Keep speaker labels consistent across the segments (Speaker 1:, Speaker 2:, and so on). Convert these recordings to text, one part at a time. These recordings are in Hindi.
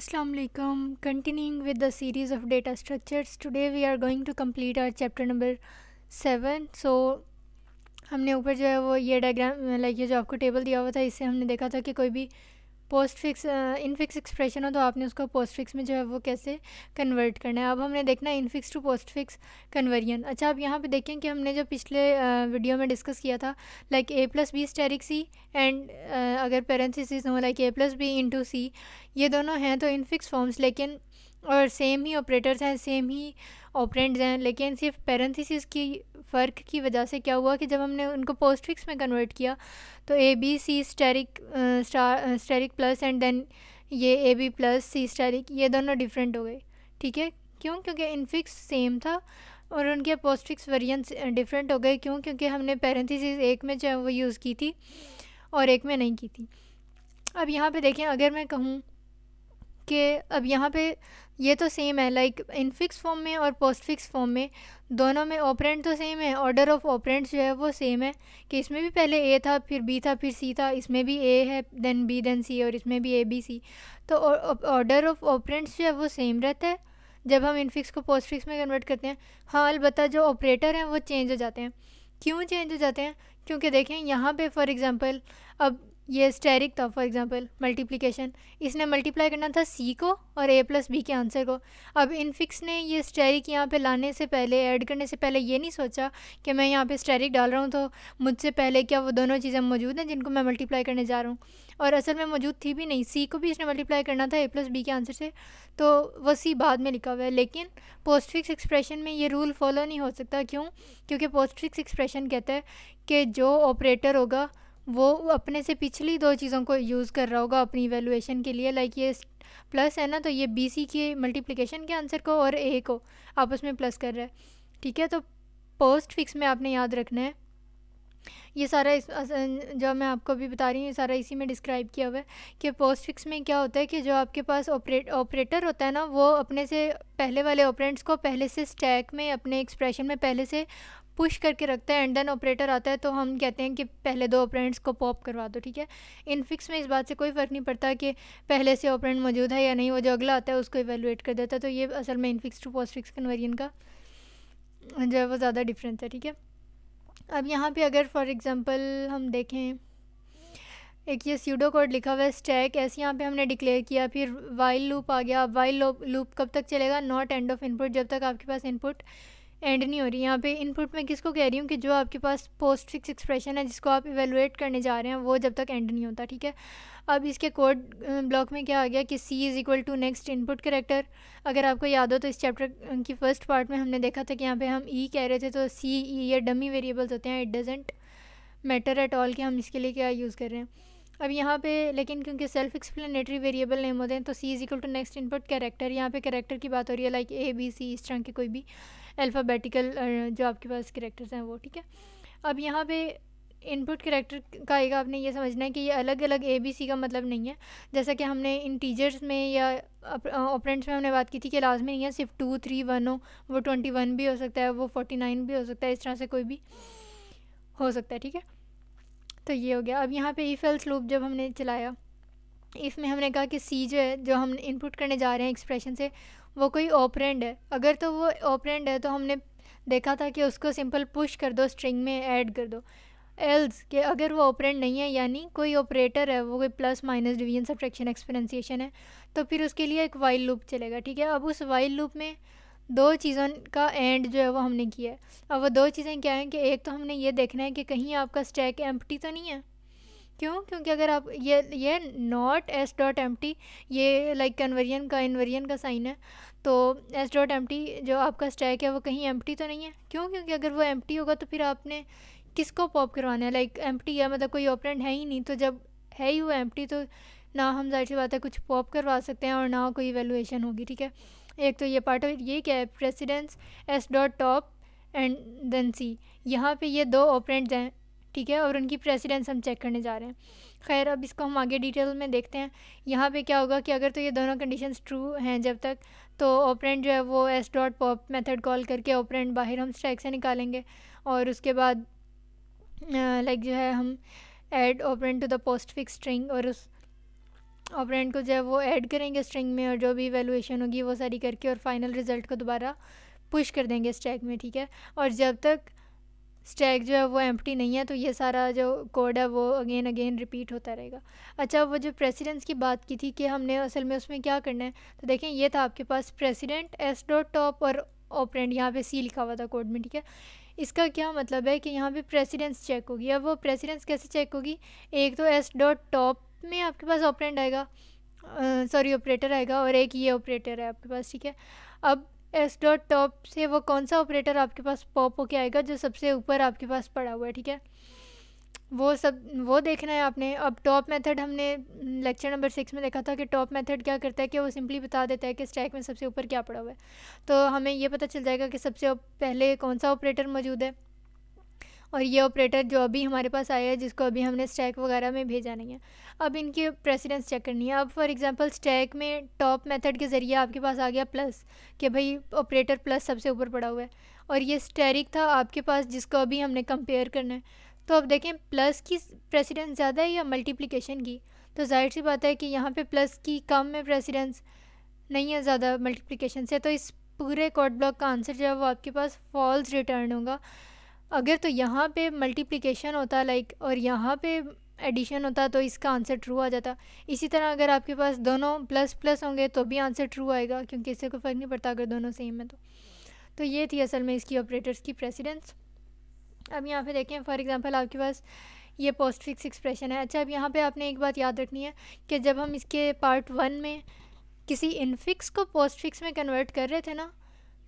Speaker 1: Assalamu alaikum continuing with the series of data structures today we are going to complete our chapter number 7 so हमने ऊपर जो है वो ये डायग्राम लाइक ये जो आपको टेबल दिया हुआ था इससे हमने देखा था कि कोई भी पोस्ट फिक्स इनफिक्स एक्सप्रेशन हो तो आपने उसको पोस्ट फिक्स में जो है वो कैसे कन्वर्ट करना है अब हमने देखना है infix to postfix conversion अच्छा आप यहाँ पे देखें कि हमने जो पिछले uh, वीडियो में डिस्कस किया था like A plus B asterisk C and अगर पेरेंथिस हो like A plus B into C ये दोनों हैं तो इनफिक्स फॉर्म्स लेकिन और सेम ही ऑपरेटर्स हैं सेम ही ऑपरेंट्स हैं लेकिन सिर्फ पेरेंथिस की फ़र्क की वजह से क्या हुआ कि जब हमने उनको पोस्टफिक्स में कन्वर्ट किया तो A B C asterisk star asterisk plus and then ये A B plus C asterisk ये दोनों डिफरेंट हो गए ठीक है क्यों क्योंकि इनफिक्स सेम था और उनके पोस्टफिक्स फिक्स वेरियंस डिफरेंट हो गए क्यों क्योंकि हमने पेरेंथिस एक में जो वो यूज़ की थी और एक में नहीं की थी अब यहाँ पे देखें अगर मैं कहूँ कि अब यहाँ पे ये तो सेम है लाइक इनफिक्स फॉर्म में और पोस्ट फिक्स फॉर्म में दोनों में ऑपरेंट तो सेम है ऑर्डर ऑफ ऑपरेंट्स जो है वो सेम है कि इसमें भी पहले ए था फिर बी था फिर सी था इसमें भी ए है देन बी देन सी और इसमें भी ए बी सी तो ऑर्डर ऑफ ऑपरेंट्स जो है वो सेम रहता है जब हम इनफिक्स को पोस्ट फिक्स में कन्वर्ट करते हैं हाँ अलबत् जो ऑपरेटर हैं वो चेंज हो जाते हैं क्यों चेंज हो जाते हैं क्योंकि देखें यहाँ पे फॉर एग्ज़ाम्पल अब ये स्टेरिक था फॉर एग्जांपल मल्टीप्लिकेशन इसने मल्टीप्लाई करना था सी को और ए प्लस बी के आंसर को अब इनफिक्स ने ये स्टेरिक यहाँ पे लाने से पहले ऐड करने से पहले ये नहीं सोचा कि मैं यहाँ पे स्टेरिक डाल रहा हूँ तो मुझसे पहले क्या वो दोनों चीज़ें मौजूद हैं जिनको मैं मल्टीप्लाई करने जा रहा हूँ और असल में मौजूद थी भी नहीं सी को भी इसने मल्टीप्लाई करना था ए प्लस बी के आंसर से तो वो सी बाद में लिखा हुआ है लेकिन पोस्टफिक्स एक्सप्रेशन में ये रूल फॉलो नहीं हो सकता क्यों क्योंकि पोस्टफिक्स एक्सप्रेशन कहता है कि जो ऑपरेटर होगा वो अपने से पिछली दो चीज़ों को यूज़ कर रहा होगा अपनी वैल्यूएशन के लिए लाइक ये प्लस है ना तो ये बी सी के मल्टीप्लिकेशन के आंसर को और ए को आपस में प्लस कर रहा है ठीक है तो पोस्ट फिक्स में आपने याद रखना है ये सारा इस जो मैं आपको अभी बता रही हूँ ये सारा इसी में डिस्क्राइब किया हुआ है कि पोस्ट फिक्स में क्या होता है कि जो आपके पास ऑपरेट ऑपरेटर होता है ना वो अपने से पहले वाले ऑपरेंट्स को पहले से स्टैक में अपने एक्सप्रेशन में पहले से पुश करके रखता है एंड देन ऑपरेटर आता है तो हम कहते हैं कि पहले दो ऑपरेंट्स को पॉप करवा दो ठीक है इनफिक्स में इस बात से कोई फ़र्क नहीं पड़ता कि पहले से ऑपरेंट मौजूद है या नहीं वो जो अगला आता है उसको इवेलुएट कर देता है तो ये असल में infix to postfix conversion का जो है वो ज़्यादा डिफरेंस है ठीक है अब यहाँ पर अगर फॉर एग्ज़ाम्पल हम देखें एक ये सीडो कोड लिखा हुआ है स्टैक ऐसे यहाँ पे हमने डिक्लेयर किया फिर वाइल लूप आ गया वाइल लूप कब तक चलेगा नॉट एंड ऑफ इनपुट जब तक आपके पास इनपुट एंड नहीं हो रही यहाँ पे इनपुट में किसको कह रही हूँ कि जो आपके पास पोस्ट फिक्स एक्सप्रेशन है जिसको आप इवेलुएट करने जा रहे हैं वो जब तक एंड नहीं होता ठीक है अब इसके कोड ब्लॉक में क्या आ गया कि C is equal to next input character अगर आपको याद हो तो इस चैप्टर की फर्स्ट पार्ट में हमने देखा था कि यहाँ पे हम ई e कह रहे थे तो सी ई ये डमी वेरिएबल्स होते हैं it doesn't matter at all कि हम इसके लिए क्या यूज़ कर रहे हैं अब यहाँ पे लेकिन क्योंकि सेल्फ एक्सप्लेनेटरी वेरिएबल नेम होते हैं तो C is equal to next input character यहाँ पे कैरेक्टर की बात हो रही है लाइक ए बी सी इस तरह के कोई भी अल्फ़ाबेटिकल जो आपके पास करेक्टर्स हैं वो ठीक है अब यहाँ पे इनपुट करेक्टर का एक आपने ये समझना है कि ये अलग अलग ए बी सी का मतलब नहीं है जैसा कि हमने इन टीचर्स में या ऑपरेंट्स में हमने बात की थी कि लाजमी नहीं है सिर्फ टू थ्री वन हो वो ट्वेंटी वन भी हो सकता है वो फोर्टी नाइन भी हो सकता है इस तरह से कोई भी हो सकता है ठीक है तो ये हो गया अब यहाँ पे ई फेल स्लूप जब हमने चलाया इसमें हमने कहा कि सी जो है जो हम इनपुट करने जा रहे हैं एक्सप्रेशन से वो कोई ऑपरेंड है अगर तो वो ऑपरेंड है तो हमने देखा था कि उसको सिंपल पुश कर दो स्ट्रिंग में ऐड कर दो एल्स कि अगर वो ऑपरेंड नहीं है यानी कोई ऑपरेटर है वो कोई plus minus division subtraction exponentiation है तो फिर उसके लिए एक वाइल लूप चलेगा ठीक है अब उस वाइल लूप में दो चीज़ों का एंड जो है वो हमने किया है अब वो दो चीज़ें क्या हैं कि एक तो हमने ये देखना है कि कहीं आपका स्टैक एम्प्टी तो नहीं है क्यों क्योंकि अगर आप ये ये not S dot empty ये लाइक कन्वर्जन का इन्वर्जन का साइन है तो एस डॉट एम टी जो आपका स्टैक है वो कहीं एम टी तो नहीं है क्यों क्योंकि अगर वो एम टी होगा तो फिर आपने किसको पॉप करवाना है लाइक एम टी है मतलब कोई ऑपरेंट है ही नहीं तो जब है ही वो एम टी तो ना हम जाहिर सी बात है कुछ पॉप करवा सकते हैं और ना कोई वैल्यूएशन होगी ठीक है एक तो ये पार्ट ऑफ ये क्या है precedence S dot top and then C यहाँ पे ये दो ऑपरेंट्स हैं ठीक है और उनकी प्रेसिडेंस हम चेक करने जा रहे हैं खैर अब इसको हम आगे डिटेल में देखते हैं यहाँ पे क्या होगा कि अगर तो ये दोनों कंडीशंस ट्रू हैं जब तक तो ऑपरेंट जो है वो s dot pop method call करके ऑपरेंट बाहर हम स्ट्रैक से निकालेंगे और उसके बाद लाइक जो है हम add operand to the postfix string और उस ऑपरेंट को जो है वो ऐड करेंगे स्ट्रिंग में और जो भी वैल्यूएशन होगी वो सारी करके और फाइनल रिज़ल्ट को दोबारा पुश कर देंगे स्टैक में ठीक है और जब तक स्टैग जो है वो एम्प्टी नहीं है तो ये सारा जो कोड है वो अगेन अगेन रिपीट होता रहेगा अच्छा वो जो प्रेसिडेंस की बात की थी कि हमने असल में उसमें क्या करना है तो देखें ये था आपके पास प्रेसिडेंट एस डॉट टॉप और ऑपरेंट यहाँ पे सी लिखा हुआ था कोड में ठीक है इसका क्या मतलब है कि यहाँ पर प्रेसिडेंस चेक होगी अब वो प्रेसिडेंस कैसे चेक होगी एक तो एस डॉट टॉप में आपके पास ऑपरेंट आएगा सॉरी ऑपरेटर आएगा और एक ये ऑपरेटर है आपके पास ठीक है अब एस डॉट टॉप से वो कौन सा ऑपरेटर आपके पास पॉप होके आएगा जो सबसे ऊपर आपके पास पड़ा हुआ है ठीक है वो सब वो देखना है आपने अब टॉप मेथड हमने लेक्चर नंबर सिक्स में देखा था कि टॉप मेथड क्या करता है कि वो सिंपली बता देता है कि स्टैक में सबसे ऊपर क्या पड़ा हुआ है तो हमें ये पता चल जाएगा कि सबसे पहले कौन सा ऑपरेटर मौजूद है और ये ऑपरेटर जो अभी हमारे पास आया है जिसको अभी हमने स्टैक वगैरह में भेजा नहीं है अब इनकी प्रेसिडेंस चेक करनी है अब फॉर एग्जांपल स्टैक में टॉप मेथड के ज़रिए आपके पास आ गया प्लस कि भाई ऑपरेटर प्लस सबसे ऊपर पड़ा हुआ है और ये स्टेरिक था आपके पास जिसको अभी हमने कंपेयर करना है तो अब देखें प्लस की प्रेसिडेंस ज़्यादा है या मल्टीप्लीकेशन की तो जाहिर सी बात है कि यहाँ पर प्लस की कम है प्रेसिडेंस नहीं है ज़्यादा मल्टीप्लिकेशन से तो इस पूरे कोड ब्लॉक का आंसर जो है वो आपके पास फॉल्स रिटर्न होगा अगर तो यहाँ पे मल्टीप्लिकेशन होता लाइक और यहाँ पे एडिशन होता तो इसका आंसर ट्रू आ जाता इसी तरह अगर आपके पास दोनों प्लस प्लस होंगे तो भी आंसर ट्रू आएगा क्योंकि इससे कोई फ़र्क नहीं पड़ता अगर दोनों सेम है तो तो ये थी असल में इसकी ऑपरेटर्स की प्रेसिडेंस अब यहाँ पे देखें फॉर एग्जांपल आपके पास ये पोस्ट फिक्स एक्सप्रेशन है अच्छा अब यहाँ पर आपने एक बात याद रखनी है कि जब हम इसके पार्ट वन में किसी इनफिक्स को पोस्ट फिक्स में कन्वर्ट कर रहे थे ना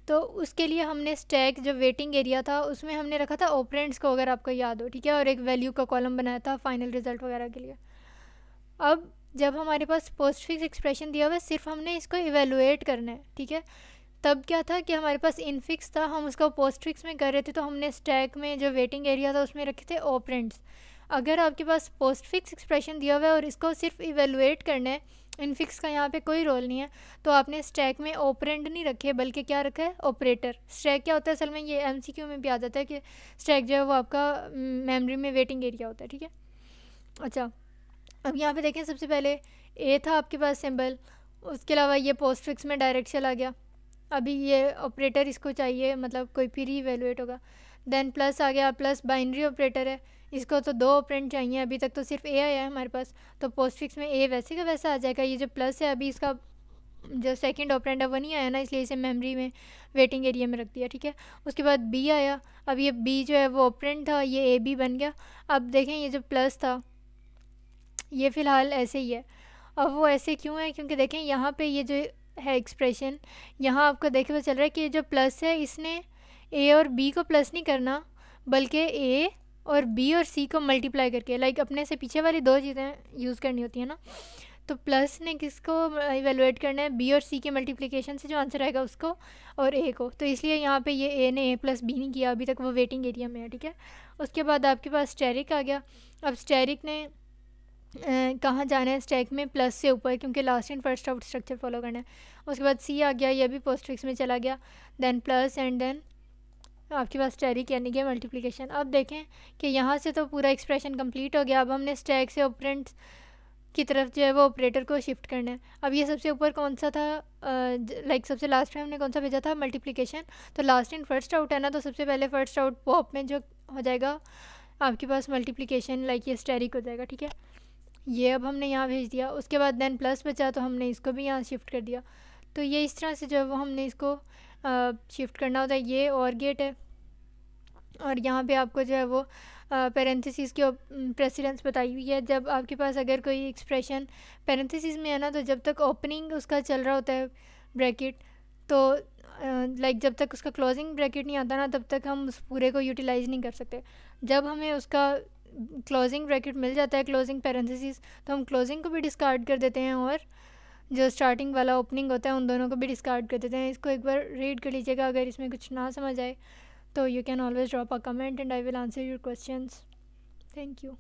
Speaker 1: तो उसके लिए हमने स्टैक जो वेटिंग एरिया था उसमें हमने रखा था ऑपरेंट्स को अगर आपको याद हो ठीक है और एक वैल्यू का कॉलम बनाया था फाइनल रिजल्ट वगैरह के लिए अब जब हमारे पास पोस्ट फिक्स एक्सप्रेशन दिया हुआ है सिर्फ हमने इसको इवेलुएट करना है ठीक है तब क्या था कि हमारे पास इनफिक्स था हम उसको पोस्ट फिक्स में कर रहे थे तो हमने स्टैक में जो वेटिंग एरिया था उसमें रखे थे ऑपरेंट्स अगर आपके पास पोस्ट फिक्स एक्सप्रेशन दिया हुआ है और इसको सिर्फ इवेलुएट करना है इनफिक्स का यहाँ पे कोई रोल नहीं है तो आपने स्टैक में ओपरेंड नहीं रखे बल्कि क्या रखा है ऑपरेटर स्टैक क्या होता है असल में ये एमसीक्यू में भी आ जाता है कि स्टैक जो है वो आपका मेमोरी में वेटिंग एरिया होता है ठीक है अच्छा अब यहाँ पे देखें सबसे पहले ए था आपके पास सिंबल उसके अलावा ये पोस्ट फिक्स में डायरेक्ट चला गया अभी ये ऑपरेटर इसको चाहिए मतलब कोई फिर ही इवेलुएट होगा देन प्लस आ गया प्लस बाइनरी ऑपरेटर है इसको तो दो ऑपरेंट चाहिए अभी तक तो सिर्फ ए आया है हमारे पास तो पोस्टफिक्स में ए वैसे का वैसा आ जाएगा ये जो प्लस है अभी इसका जो सेकंड ऑपरेंट है वो नहीं आया ना इसलिए इसे मेमोरी में वेटिंग एरिया में रख दिया ठीक है उसके बाद बी आया अब ये बी जो है वो ऑपरेंट था ये ए बी बन गया अब देखें ये जो प्लस था ये फ़िलहाल ऐसे ही है अब वो ऐसे क्यों है क्योंकि देखें यहाँ पर ये जो है एक्सप्रेशन यहाँ आपको देखे हुआ चल रहा है कि ये जो प्लस है इसने ए और बी को प्लस नहीं करना बल्कि ए और बी और सी को मल्टीप्लाई करके लाइक अपने से पीछे वाली दो चीज़ें यूज़ करनी होती हैं ना तो प्लस ने किसको इवेलुएट करना है बी और सी के मल्टीप्लिकेशन से जो आंसर आएगा उसको और ए को तो इसलिए यहाँ पे ये ए ने ए प्लस बी नहीं किया अभी तक वो वेटिंग एरिया में है ठीक है उसके बाद आपके पास स्टेरिक आ गया अब स्टेरिक ने कहाँ जाना है स्टैक में प्लस से ऊपर क्योंकि last and first out structure follow करना है उसके बाद सी आ गया यह भी पोस्ट्रिक्स में चला गया देन प्लस एंड देन आपके पास टेरी करनी है मल्टीप्लिकेशन अब देखें कि यहाँ से तो पूरा एक्सप्रेशन कंप्लीट हो गया अब हमने स्टैक से ऑपरेंट्स की तरफ जो है वो ऑपरेटर को शिफ्ट करना है अब ये सबसे ऊपर कौन सा था लाइक सबसे लास्ट में हमने कौन सा भेजा था मल्टीप्लिकेशन तो लास्ट इन फर्स्ट आउट है ना तो सबसे पहले फर्स्ट आउट पॉप में जो हो जाएगा आपके पास मल्टीप्लिकेशन लाइक ये स्टेरिक हो जाएगा ठीक है ये अब हमने यहाँ भेज दिया उसके बाद देन प्लस बचा तो हमने इसको भी यहाँ शिफ्ट कर दिया तो ये इस तरह से जो है वो हमने इसको शिफ्ट करना होता है ये और गेट है और यहाँ पे आपको जो है वो पेरेंथिस की प्रेसिडेंस बताई हुई है जब आपके पास अगर कोई एक्सप्रेशन पेरेंथिस में है ना तो जब तक ओपनिंग उसका चल रहा होता है ब्रैकेट तो लाइक जब तक उसका क्लोजिंग ब्रैकेट नहीं आता ना तब तक हम उस पूरे को यूटिलाइज़ नहीं कर सकते जब हमें उसका क्लोजिंग ब्रैकेट मिल जाता है क्लोजिंग पेरेंथिस तो हम क्लोजिंग को भी डिस्कार्ड कर देते हैं और जो स्टार्टिंग वाला ओपनिंग होता है उन दोनों को भी डिस्कार्ड कर देते हैं इसको एक बार रीड कर लीजिएगा अगर इसमें कुछ ना समझ आए तो you can always drop a comment and I will answer your questions thank you